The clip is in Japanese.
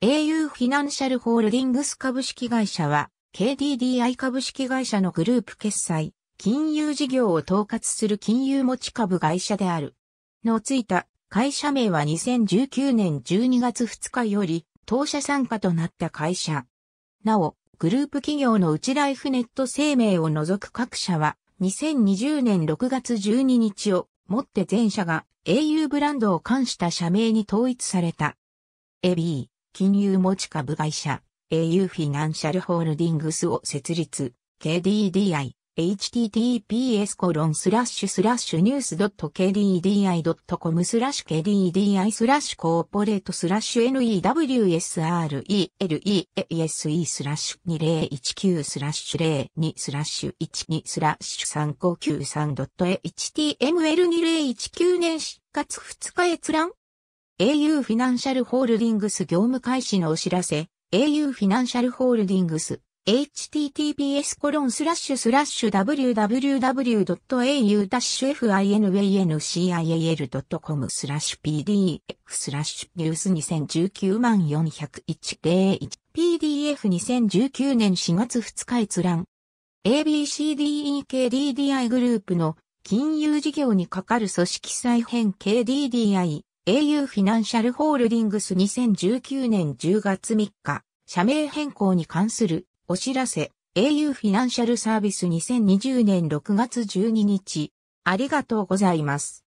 au フィナンシャルホールディングス株式会社は、KDDI 株式会社のグループ決済、金融事業を統括する金融持ち株会社である。のついた会社名は2019年12月2日より当社参加となった会社。なお、グループ企業のうちライフネット生命を除く各社は2020年6月12日をもって全社が au ブランドを冠した社名に統一された。エビー金融持ち株会社 au フィナンシャルホールディングスを設立 KDDI https コロンスラッシュスラッシュニュース .kddi.com スラッシュ kddi スラッシュコーポレートスラッシュ n e w s r e l e e s e スラッシュ2019スラッシュ02スラッシュ12スラッシュ 3593.html2019 年4月2日閲覧 au フィナンシャルホールディングス業務開始のお知らせ、au フィナンシャルホールディングス、https コロンスラッシュスラッシュ w w w a u f i n a n c i a l c o m スラッシュ pdf スラッシュニュース2019万401 01 PDF2019 年4月2日閲覧 ABCDEKDDI グループの金融事業に係組織再編 KDDI au フィナンシャルホールディングス2019年10月3日、社名変更に関するお知らせ、au フィナンシャルサービス2020年6月12日、ありがとうございます。